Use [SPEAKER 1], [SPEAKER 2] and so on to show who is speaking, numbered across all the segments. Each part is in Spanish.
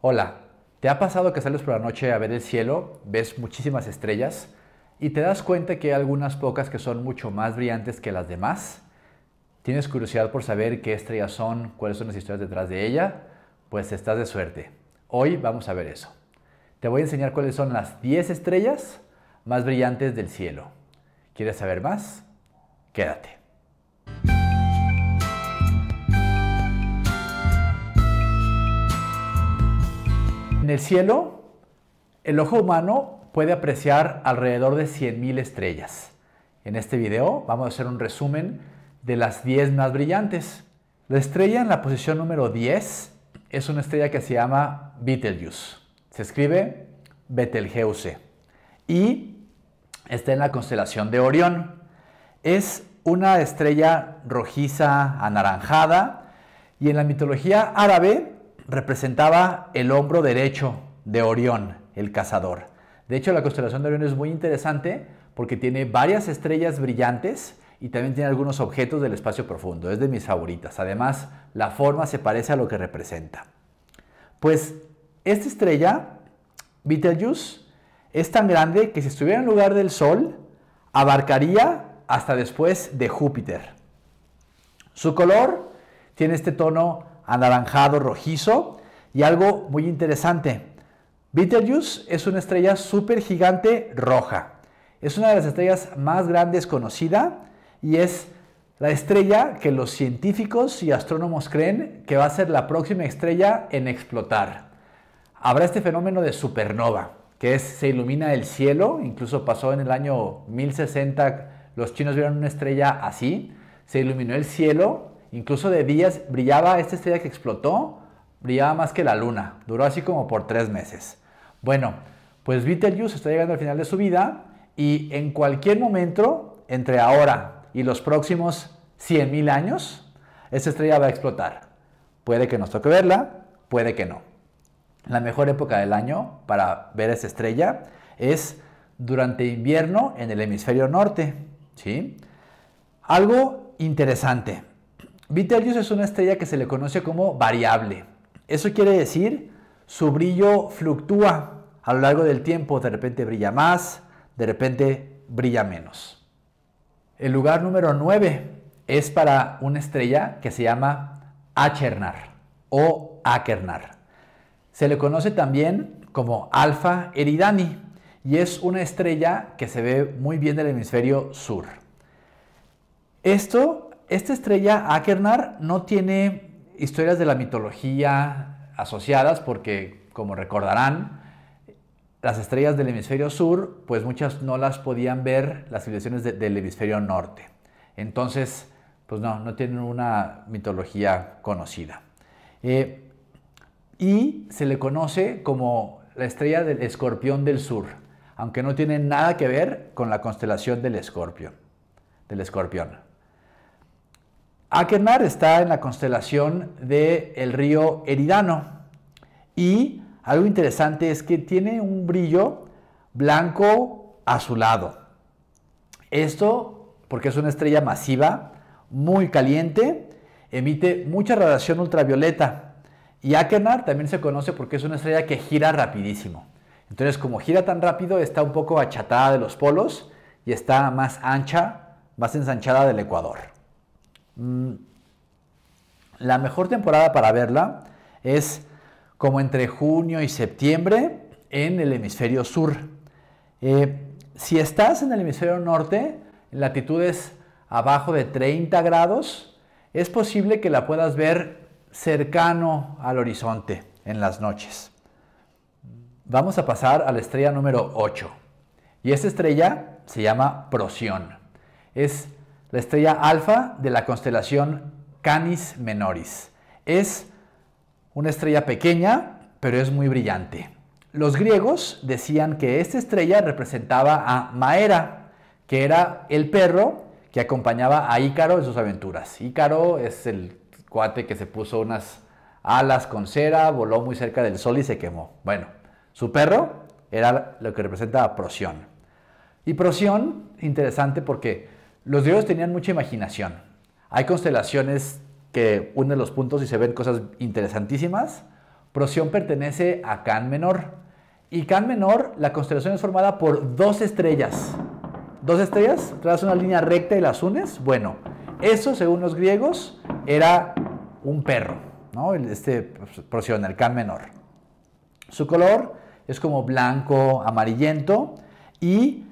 [SPEAKER 1] Hola, ¿te ha pasado que sales por la noche a ver el cielo, ves muchísimas estrellas y te das cuenta que hay algunas pocas que son mucho más brillantes que las demás? ¿Tienes curiosidad por saber qué estrellas son, cuáles son las historias detrás de ella? Pues estás de suerte. Hoy vamos a ver eso. Te voy a enseñar cuáles son las 10 estrellas más brillantes del cielo. ¿Quieres saber más? Quédate. En el cielo, el ojo humano puede apreciar alrededor de 100.000 estrellas. En este video vamos a hacer un resumen de las 10 más brillantes. La estrella en la posición número 10 es una estrella que se llama Betelgeuse. Se escribe Betelgeuse. Y está en la constelación de Orión. Es una estrella rojiza, anaranjada, y en la mitología árabe representaba el hombro derecho de Orión, el cazador. De hecho, la constelación de Orión es muy interesante porque tiene varias estrellas brillantes y también tiene algunos objetos del espacio profundo. Es de mis favoritas. Además, la forma se parece a lo que representa. Pues esta estrella, Betelgeuse, es tan grande que si estuviera en lugar del Sol, abarcaría hasta después de Júpiter. Su color tiene este tono anaranjado, rojizo. Y algo muy interesante, Betelgeuse es una estrella supergigante roja. Es una de las estrellas más grandes conocida y es la estrella que los científicos y astrónomos creen que va a ser la próxima estrella en explotar. Habrá este fenómeno de supernova, que es, se ilumina el cielo, incluso pasó en el año 1060, los chinos vieron una estrella así, se iluminó el cielo Incluso de días brillaba esta estrella que explotó, brillaba más que la luna. Duró así como por tres meses. Bueno, pues Betelgeuse está llegando al final de su vida y en cualquier momento, entre ahora y los próximos 100.000 años, esta estrella va a explotar. Puede que nos toque verla, puede que no. La mejor época del año para ver esta estrella es durante invierno en el hemisferio norte. ¿sí? Algo interesante. Vitellius es una estrella que se le conoce como variable. Eso quiere decir su brillo fluctúa a lo largo del tiempo, de repente brilla más, de repente brilla menos. El lugar número 9 es para una estrella que se llama Achernar o Akernar. Se le conoce también como Alfa Eridani y es una estrella que se ve muy bien del hemisferio sur. Esto esta estrella Akernar no tiene historias de la mitología asociadas porque, como recordarán, las estrellas del hemisferio sur, pues muchas no las podían ver las civilizaciones del hemisferio norte. Entonces, pues no, no tienen una mitología conocida. Eh, y se le conoce como la estrella del escorpión del sur, aunque no tiene nada que ver con la constelación del Del escorpión. Akernar está en la constelación del el río Eridano y algo interesante es que tiene un brillo blanco azulado. Esto porque es una estrella masiva, muy caliente, emite mucha radiación ultravioleta y Akernar también se conoce porque es una estrella que gira rapidísimo. Entonces como gira tan rápido está un poco achatada de los polos y está más ancha, más ensanchada del ecuador. Mm, la mejor temporada para verla es como entre junio y septiembre en el hemisferio sur. Eh, si estás en el hemisferio norte, en latitudes abajo de 30 grados, es posible que la puedas ver cercano al horizonte en las noches. Vamos a pasar a la estrella número 8. Y esta estrella se llama Proción. Es la estrella alfa de la constelación Canis Menoris. Es una estrella pequeña, pero es muy brillante. Los griegos decían que esta estrella representaba a Maera, que era el perro que acompañaba a Ícaro en sus aventuras. Ícaro es el cuate que se puso unas alas con cera, voló muy cerca del sol y se quemó. Bueno, su perro era lo que representa a Y Prosión, interesante porque los griegos tenían mucha imaginación. Hay constelaciones que unen los puntos y se ven cosas interesantísimas. Procyon pertenece a Can Menor. Y Can Menor, la constelación es formada por dos estrellas. Dos estrellas, ¿Tras una línea recta y las unes. Bueno, eso según los griegos era un perro, ¿no? Este pues, Procyon, el Can Menor. Su color es como blanco, amarillento y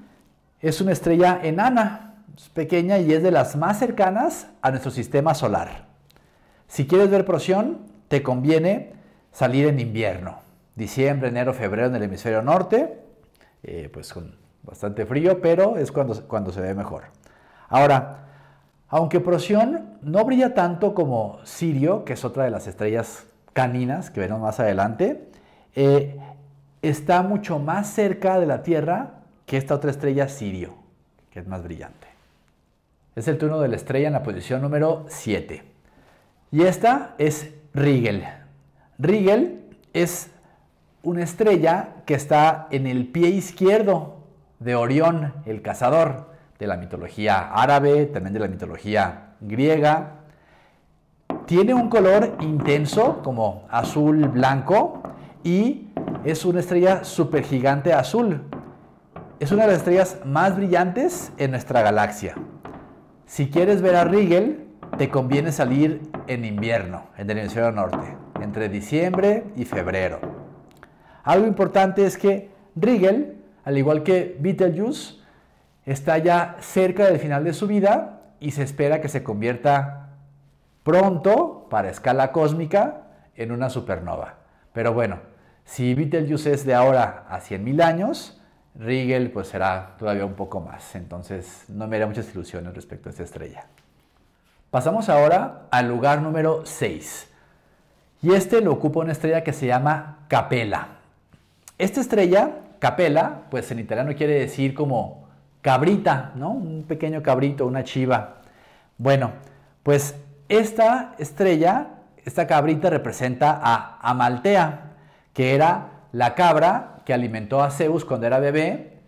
[SPEAKER 1] es una estrella enana es pequeña y es de las más cercanas a nuestro sistema solar. Si quieres ver prosión, te conviene salir en invierno, diciembre, enero, febrero en el hemisferio norte, eh, pues con bastante frío, pero es cuando, cuando se ve mejor. Ahora, aunque Prosión no brilla tanto como Sirio, que es otra de las estrellas caninas que veremos más adelante, eh, está mucho más cerca de la Tierra que esta otra estrella Sirio, que es más brillante. Es el turno de la estrella en la posición número 7. Y esta es Rigel. Rigel es una estrella que está en el pie izquierdo de Orión, el cazador, de la mitología árabe, también de la mitología griega. Tiene un color intenso, como azul blanco, y es una estrella supergigante azul. Es una de las estrellas más brillantes en nuestra galaxia. Si quieres ver a Riegel, te conviene salir en invierno, en el hemisferio norte, entre diciembre y febrero. Algo importante es que Riegel, al igual que Betelgeuse, está ya cerca del final de su vida y se espera que se convierta pronto, para escala cósmica, en una supernova. Pero bueno, si Betelgeuse es de ahora a 100.000 años, Riegel pues será todavía un poco más, entonces no me haría muchas ilusiones respecto a esta estrella. Pasamos ahora al lugar número 6 y este lo ocupa una estrella que se llama Capella. Esta estrella, Capella, pues en italiano quiere decir como cabrita, ¿no? Un pequeño cabrito, una chiva. Bueno, pues esta estrella, esta cabrita representa a Amaltea, que era la cabra que alimentó a Zeus cuando era bebé,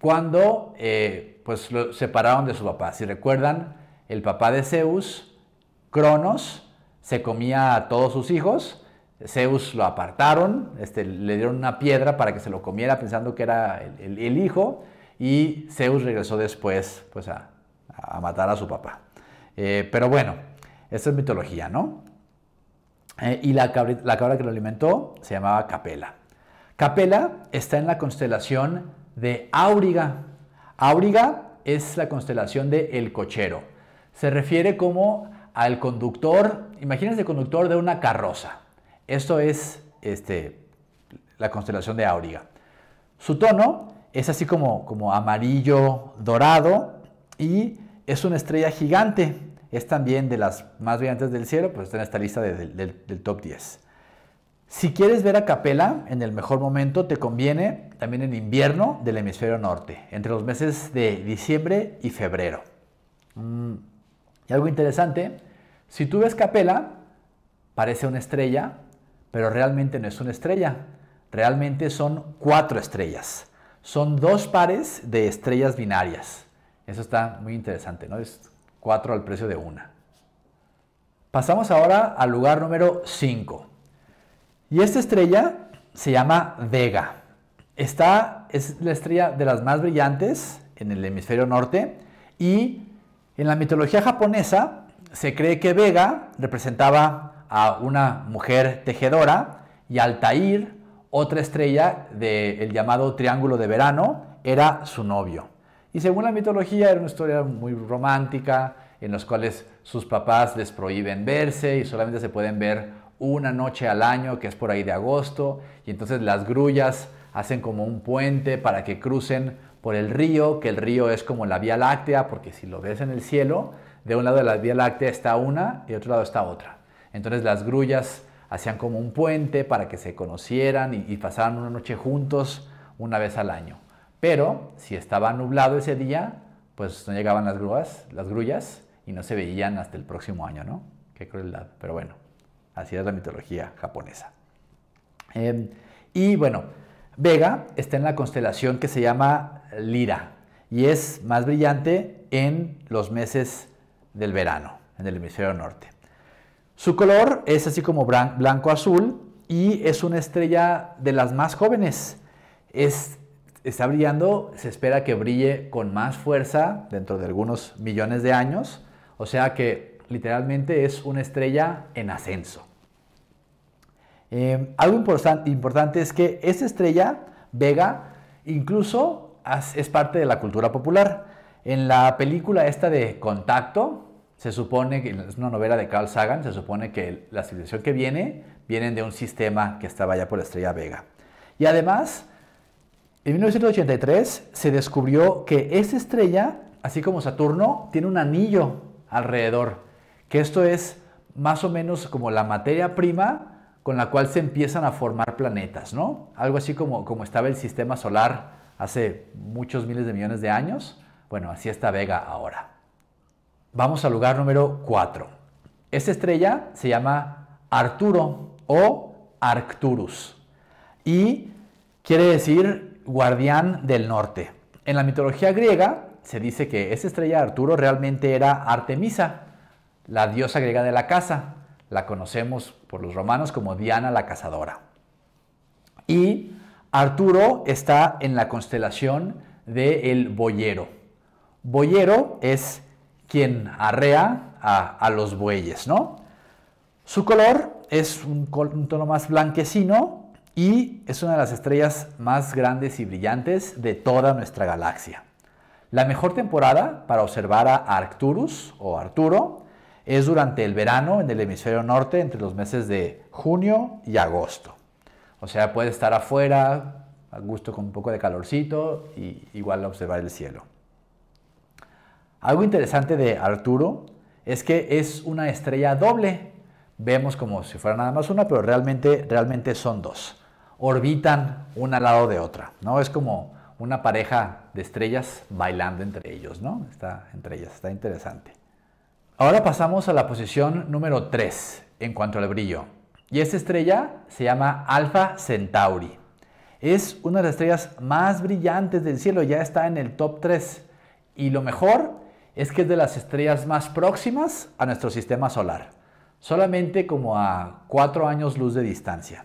[SPEAKER 1] cuando eh, pues lo separaron de su papá. Si recuerdan, el papá de Zeus, Cronos, se comía a todos sus hijos. Zeus lo apartaron, este, le dieron una piedra para que se lo comiera pensando que era el, hijo y Zeus regresó después pues, a, matar a su papá. Eh, pero bueno, esta es mitología, ¿no? Eh, y la, la cabra que lo alimentó se llamaba Capela. Capella está en la constelación de Auriga. Auriga es la constelación de El Cochero. Se refiere como al conductor, imagínense el conductor de una carroza. Esto es este, la constelación de Auriga. Su tono es así como, amarillo dorado y es una estrella gigante. Es también de las más brillantes del cielo, pues está en esta lista del top 10. Si quieres ver a Capela en el mejor momento, te conviene también en invierno del hemisferio norte, entre los meses de diciembre y febrero. Mm, y algo interesante, si tú ves Capela, parece una estrella, pero realmente no es una estrella. Realmente son cuatro estrellas. Son dos pares de estrellas binarias. Eso está muy interesante, ¿no? Es cuatro al precio de una. Pasamos ahora al lugar número 5. Y esta estrella se llama Vega. Esta es la estrella de las más brillantes en el hemisferio norte y en la mitología japonesa se cree que Vega representaba a una mujer tejedora y Altair, otra estrella del llamado Triángulo de Verano, era su novio. Y según la mitología era una historia muy romántica en los cuales sus papás les prohíben verse y solamente se pueden ver una noche al año, que es por ahí de agosto, y entonces las grullas hacen como un puente para que crucen por el río, que el río es como la Vía Láctea, porque si lo ves en el cielo, de un lado de la Vía Láctea está una y de otro lado está otra. Entonces las grullas hacían como un puente para que se conocieran y, pasaran una noche juntos una vez al año. Pero si estaba nublado ese día, pues no llegaban las grúas, las grullas y no se veían hasta el próximo año, ¿no? Qué crueldad, pero bueno. Así es la mitología japonesa. Em, y bueno, Vega está en la constelación que se llama Lira y es más brillante en los meses del verano, en el hemisferio norte. Su color es así como blanco-azul y es una estrella de las más jóvenes. está brillando, se espera que brille con más fuerza dentro de algunos millones de años, o sea que literalmente es una estrella en ascenso. Em, algo importante es que esta estrella, Vega, incluso es parte de la cultura popular. En la película esta de Contacto, se supone que es una novela de Carl Sagan, se supone que la civilización que viene viene de un sistema que estaba allá por la estrella Vega. Y además, en 1983 se descubrió que esa estrella, así como Saturno, tiene un anillo alrededor que esto es más o menos como la materia prima con la cual se empiezan a formar planetas, ¿no? Algo así como, como estaba el sistema solar hace muchos miles de millones de años. Bueno, así está Vega ahora. Vamos al lugar número 4. Esta estrella se llama Arturo o Arcturus y quiere decir guardián del norte. En la mitología griega se dice que esa estrella Arturo realmente era Artemisa, la diosa griega de la caza. La conocemos por los romanos como Diana la cazadora. Y Arturo está en la constelación del de boyero. Boyero es quien arrea a, los bueyes, ¿no? Su color es un, un tono más blanquecino y es una de las estrellas más grandes y brillantes de toda nuestra galaxia. La mejor temporada para observar a Arcturus o Arturo es durante el verano en el hemisferio norte, entre los meses de junio y agosto. O sea, puede estar afuera, a gusto con un poco de calorcito, y igual observar el cielo. Algo interesante de Arturo es que es una estrella doble. Vemos como si fuera nada más una, pero realmente, realmente son dos. Orbitan una al lado de otra, ¿no? Es como una pareja de estrellas bailando entre ellos, ¿no? Está entre ellas, está interesante. Ahora pasamos a la posición número 3 en cuanto al brillo. Y esta estrella se llama Alpha Centauri. Es una de las estrellas más brillantes del cielo, ya está en el top 3. Y lo mejor es que es de las estrellas más próximas a nuestro sistema solar, solamente como a 4 años luz de distancia.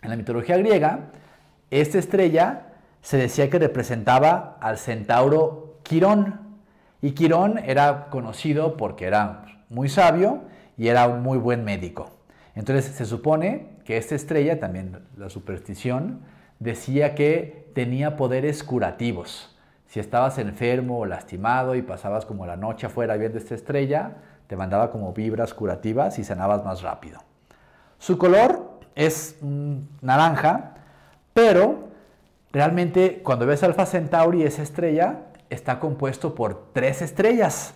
[SPEAKER 1] En la mitología griega, esta estrella se decía que representaba al centauro Quirón, y Quirón era conocido porque era muy sabio y era un muy buen médico. Entonces se supone que esta estrella, también la superstición, decía que tenía poderes curativos. Si estabas enfermo o lastimado y pasabas como la noche afuera viendo esta estrella, te mandaba como vibras curativas y sanabas más rápido. Su color es naranja, pero realmente cuando ves Alfa Centauri, esa estrella, está compuesto por tres estrellas,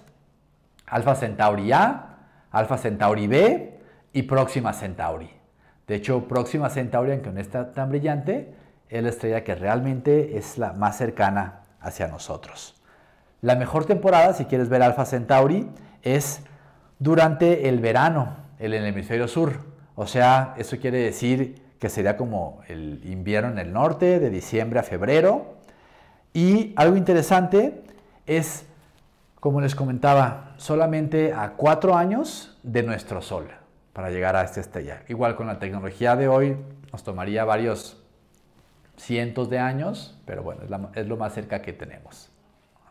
[SPEAKER 1] Alfa Centauri A, Alfa Centauri B y Próxima Centauri. De hecho, Próxima Centauri, aunque no está tan brillante, es la estrella que realmente es la más cercana hacia nosotros. La mejor temporada, si quieres ver Alfa Centauri, es durante el verano, en el hemisferio sur. O sea, eso quiere decir que sería como el invierno en el norte, de diciembre a febrero, y algo interesante es, como les comentaba, solamente a cuatro años de nuestro Sol para llegar a esta estrella. Igual con la tecnología de hoy nos tomaría varios cientos de años, pero bueno, es, lo más cerca que tenemos.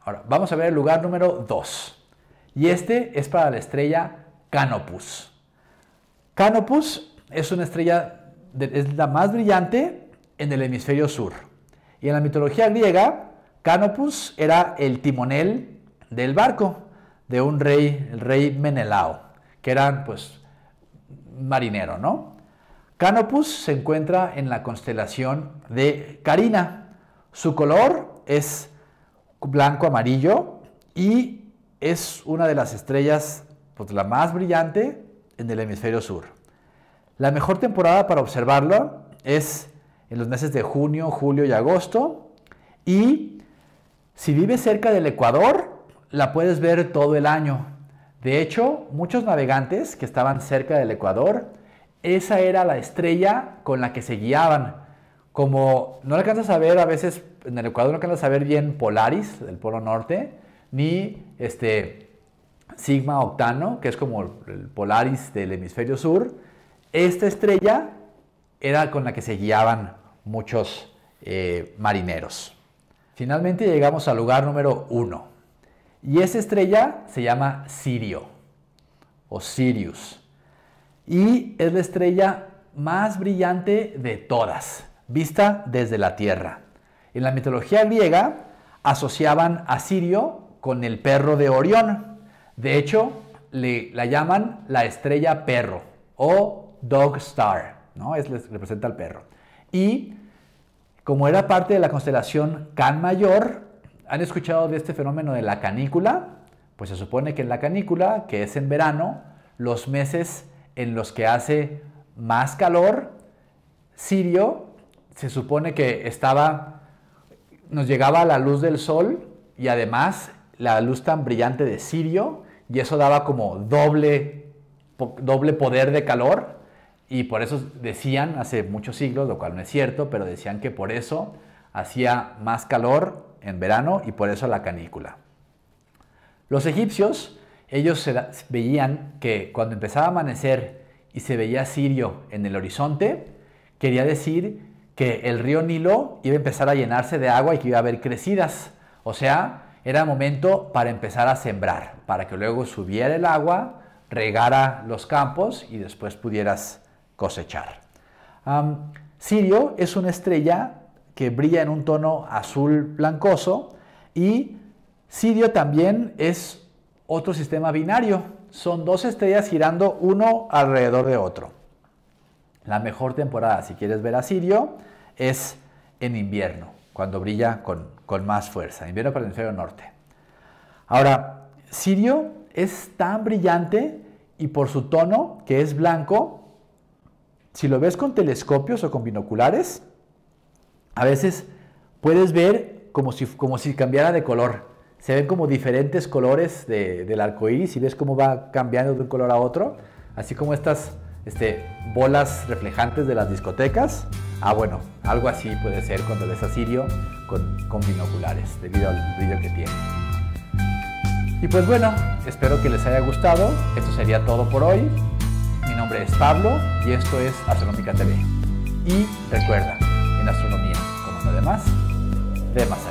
[SPEAKER 1] Ahora, vamos a ver el lugar número 2. Y este es para la estrella Canopus. Canopus es una estrella, es la más brillante en el hemisferio sur. Y en la mitología griega Canopus era el timonel del barco de un rey, el rey Menelao, que era, pues marinero, ¿no? Canopus se encuentra en la constelación de Carina. Su color es blanco amarillo y es una de las estrellas pues, la más brillante en el hemisferio sur. La mejor temporada para observarlo es en los meses de junio, julio y agosto y si vives cerca del Ecuador, la puedes ver todo el año. De hecho, muchos navegantes que estaban cerca del Ecuador, esa era la estrella con la que se guiaban. Como no alcanzas a ver a veces en el Ecuador no alcanzas a ver bien Polaris, del Polo Norte, ni este Sigma Octano, que es como el Polaris del hemisferio sur. Esta estrella era con la que se guiaban muchos eh, marineros. Finalmente llegamos al lugar número uno Y esa estrella se llama Sirio o Sirius. Y es la estrella más brillante de todas, vista desde la Tierra. En la mitología griega asociaban a Sirio con el perro de Orión. De hecho, le, la llaman la estrella perro o Dog Star, ¿no? Es, representa al perro. Y como era parte de la constelación Can Mayor, ¿han escuchado de este fenómeno de la canícula? Pues se supone que en la canícula, que es en verano, los meses en los que hace más calor, Sirio se supone que estaba, nos llegaba la luz del sol y además la luz tan brillante de Sirio y eso daba como doble, doble poder de calor y por eso decían hace muchos siglos, lo cual no es cierto, pero decían que por eso hacía más calor en verano y por eso la canícula. Los egipcios, ellos veían que cuando empezaba a amanecer y se veía Sirio en el horizonte, quería decir que el río Nilo iba a empezar a llenarse de agua y que iba a haber crecidas. O sea, era momento para empezar a sembrar, para que luego subiera el agua, regara los campos y después pudieras cosechar. Sirio es una estrella que brilla en un tono azul blancoso y Sirio también es otro sistema binario. Son dos estrellas girando uno alrededor de otro. La mejor temporada, si quieres ver a Sirio, es en invierno, cuando brilla con, con más fuerza, invierno para el hemisferio norte. Ahora, Sirio es tan brillante y por su tono, que es blanco, si lo ves con telescopios o con binoculares, a veces puedes ver como si, cambiara de color. Se ven como diferentes colores del arco iris y ves cómo va cambiando de un color a otro, así como estas este, bolas reflejantes de las discotecas. Ah, bueno, algo así puede ser cuando ves a Sirio con, con binoculares, debido al brillo que tiene. Y pues bueno, espero que les haya gustado. Esto sería todo por hoy nombre es Pablo y esto es Astronómica TV. Y recuerda, en astronomía, como no demás, demás.